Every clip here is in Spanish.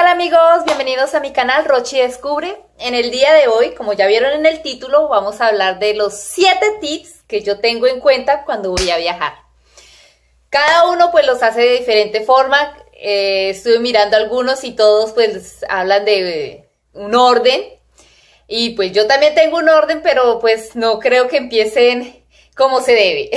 ¡Hola amigos? Bienvenidos a mi canal Rochi Descubre. En el día de hoy, como ya vieron en el título, vamos a hablar de los 7 tips que yo tengo en cuenta cuando voy a viajar. Cada uno pues los hace de diferente forma. Eh, estuve mirando algunos y todos pues hablan de, un orden. Y pues yo también tengo un orden, pero pues no creo que empiecen como se debe.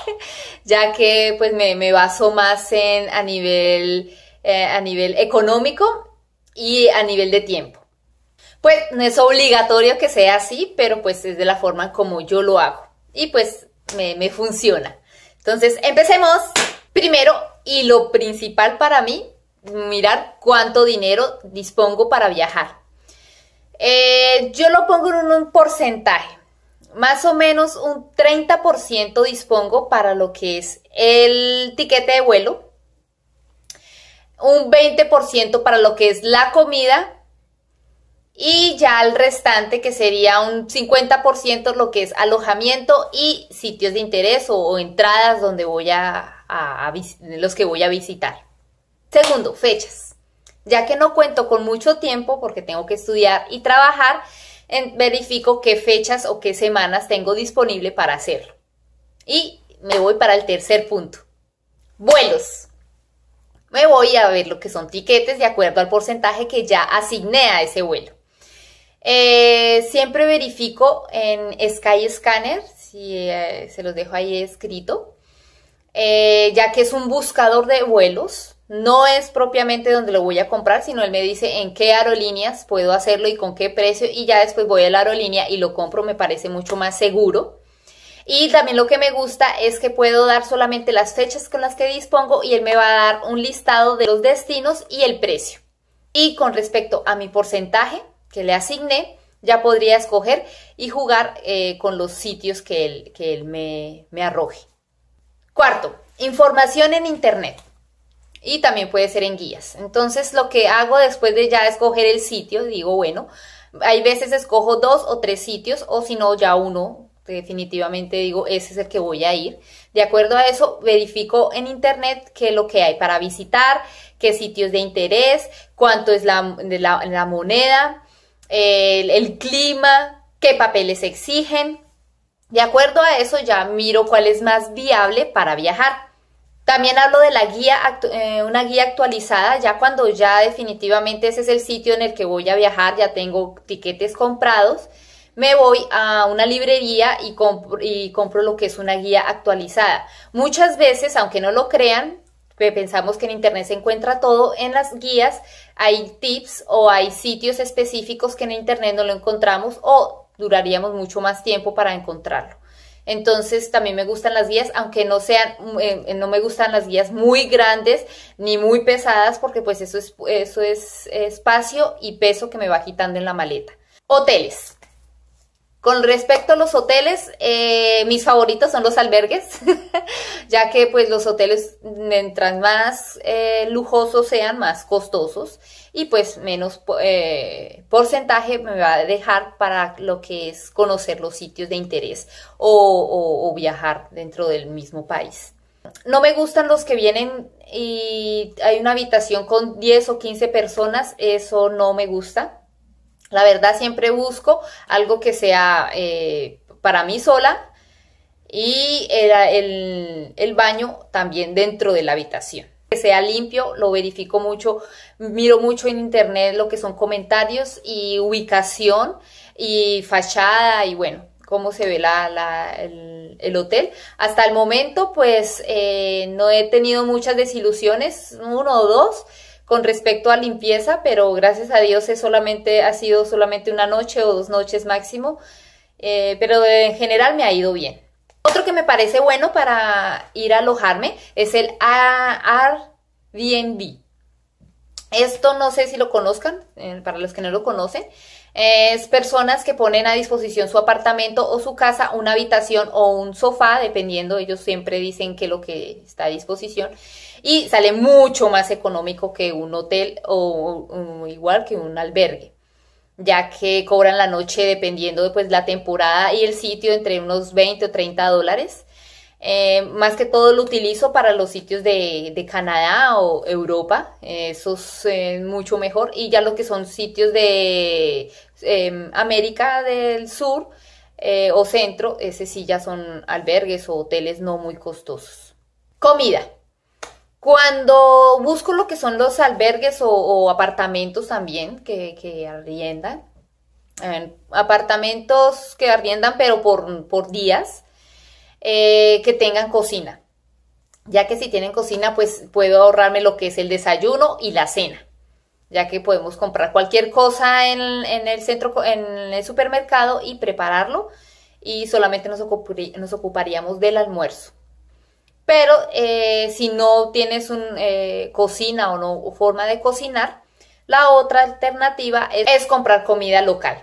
ya que pues me, me baso más en a nivel eh, a nivel económico y a nivel de tiempo. Pues no es obligatorio que sea así, pero pues es de la forma como yo lo hago y pues me, funciona. Entonces empecemos primero y lo principal para mí, mirar cuánto dinero dispongo para viajar. Eh, yo lo pongo en un porcentaje más o menos un 30% dispongo para lo que es el tiquete de vuelo, un 20% para lo que es la comida y ya el restante que sería un 50% lo que es alojamiento y sitios de interés o, entradas donde voy a, los que voy a visitar. Segundo, fechas. Ya que no cuento con mucho tiempo porque tengo que estudiar y trabajar, en, verifico qué fechas o qué semanas tengo disponible para hacerlo. Y me voy para el tercer punto. Vuelos me voy a ver lo que son tiquetes de acuerdo al porcentaje que ya asigné a ese vuelo. Eh, siempre verifico en Sky Scanner, si eh, se los dejo ahí escrito, eh, ya que es un buscador de vuelos. No es propiamente donde lo voy a comprar, sino él me dice en qué aerolíneas puedo hacerlo y con qué precio y ya después voy a la aerolínea y lo compro, me parece mucho más seguro. Y también lo que me gusta es que puedo dar solamente las fechas con las que dispongo y él me va a dar un listado de los destinos y el precio. Y con respecto a mi porcentaje que le asigné, ya podría escoger y jugar eh, con los sitios que él, que él me, me arroje. Cuarto, información en Internet y también puede ser en guías. Entonces lo que hago después de ya escoger el sitio, digo, bueno, hay veces escojo dos o tres sitios o si no ya uno definitivamente digo, ese es el que voy a ir. De acuerdo a eso, verifico en internet qué es lo que hay para visitar, qué sitios de interés, cuánto es la, moneda, el, clima, qué papeles exigen. De acuerdo a eso, ya miro cuál es más viable para viajar. También hablo de la guía, eh, una guía actualizada, ya cuando ya definitivamente ese es el sitio en el que voy a viajar, ya tengo tiquetes comprados me voy a una librería y compro, y compro lo que es una guía actualizada. Muchas veces, aunque no lo crean, pensamos que en internet se encuentra todo, en las guías hay tips o hay sitios específicos que en internet no lo encontramos o duraríamos mucho más tiempo para encontrarlo. Entonces también me gustan las guías, aunque no sean, eh, eh, no me gustan las guías muy grandes ni muy pesadas, porque pues eso es, eso es espacio y peso que me va quitando en la maleta. Hoteles. Con respecto a los hoteles, eh, mis favoritos son los albergues, ya que pues los hoteles mientras más eh, lujosos sean, más costosos y pues menos eh, porcentaje me va a dejar para lo que es conocer los sitios de interés o, o viajar dentro del mismo país. No me gustan los que vienen y hay una habitación con 10 o 15 personas, eso no me gusta la verdad siempre busco algo que sea eh, para mí sola y el, el, baño también dentro de la habitación que sea limpio, lo verifico mucho, miro mucho en internet lo que son comentarios y ubicación y fachada y bueno, cómo se ve el, hotel. Hasta el momento pues eh, no he tenido muchas desilusiones, uno o dos, con respecto a limpieza, pero gracias a Dios es solamente, ha sido solamente una noche o dos noches máximo, eh, pero en general me ha ido bien. Otro que me parece bueno para ir a alojarme es el Airbnb. Esto no sé si lo conozcan, eh, para los que no lo conocen, es personas que ponen a disposición su apartamento o su casa, una habitación o un sofá, dependiendo, ellos siempre dicen que lo que está a disposición, y sale mucho más económico que un hotel o, igual que un albergue ya que cobran la noche dependiendo de pues, la temporada y el sitio entre unos 20 o 30 dólares. Eh, más que todo lo utilizo para los sitios de, Canadá o Europa, eso es mucho mejor. Y ya lo que son sitios de em, América del Sur eh, o Centro, ese sí ya son albergues o hoteles no muy costosos. Comida. Cuando busco lo que son los albergues o, apartamentos también que, arriendan, apartamentos que arriendan pero por, días, eh, que tengan cocina. Ya que si tienen cocina, pues puedo ahorrarme lo que es el desayuno y la cena ya que podemos comprar cualquier cosa en, el centro, en el supermercado y prepararlo y solamente nos, ocuparíamos del almuerzo. Pero eh, si no tienes una eh, cocina o no forma de cocinar, la otra alternativa es, comprar comida local.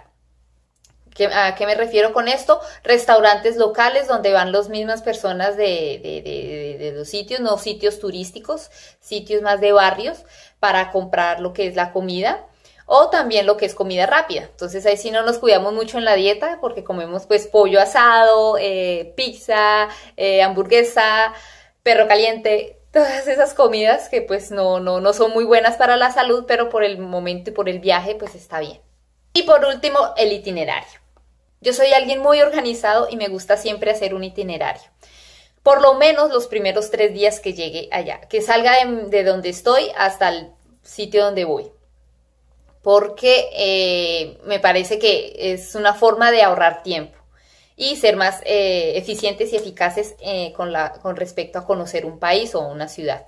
¿A qué me refiero con esto? Restaurantes locales donde van las mismas personas de, los sitios, no sitios turísticos, sitios más de barrios para comprar lo que es la comida o también lo que es comida rápida. Entonces ahí sí no nos cuidamos mucho en la dieta porque comemos pues pollo asado, eh, pizza, hamburguesa, perro caliente, todas esas comidas que pues no, no, son muy buenas para la salud, pero por el momento y por el viaje pues está bien. Y por último, el itinerario. Yo soy alguien muy organizado y me gusta siempre hacer un itinerario. Por lo menos los primeros tres días que llegue allá, que salga de, donde estoy hasta el sitio donde voy. Porque eh, me parece que es una forma de ahorrar tiempo y ser más eh, eficientes y eficaces eh, con, la, con respecto a conocer un país o una ciudad.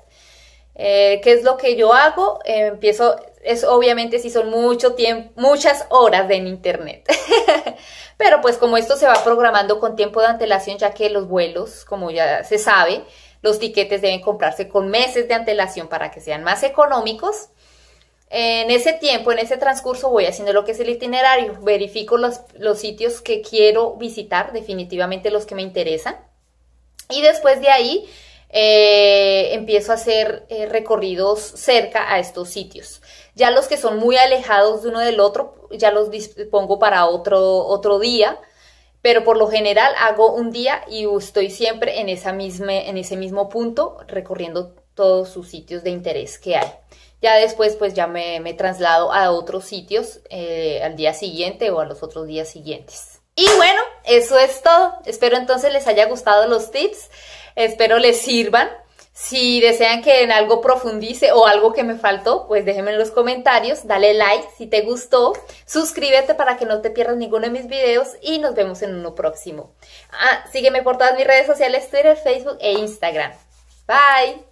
Eh, ¿Qué es lo que yo hago? empiezo, es obviamente si son mucho tiempo, muchas horas en internet. Pero pues como esto se va programando con tiempo de antelación, ya que los vuelos, como ya se sabe, los tiquetes deben comprarse con meses de antelación para que sean más económicos. En ese tiempo, en ese transcurso, voy haciendo lo que es el itinerario, verifico los, sitios que quiero visitar, definitivamente los que me interesan, y después de ahí eh, empiezo a hacer eh, recorridos cerca a estos sitios. Ya los que son muy alejados de uno del otro, ya los dispongo para otro, otro día, pero por lo general hago un día y estoy siempre en, esa misma, en ese mismo punto recorriendo todos sus sitios de interés que hay. Ya después pues ya me, he traslado a otros sitios eh, al día siguiente o a los otros días siguientes. Y bueno, eso es todo. Espero entonces les haya gustado los tips. Espero les sirvan. Si desean que en algo profundice o algo que me faltó, pues déjenme en los comentarios, dale like si te gustó, suscríbete para que no te pierdas ninguno de mis videos y nos vemos en uno próximo. Ah, sígueme por todas mis redes sociales, Twitter, Facebook e Instagram. Bye.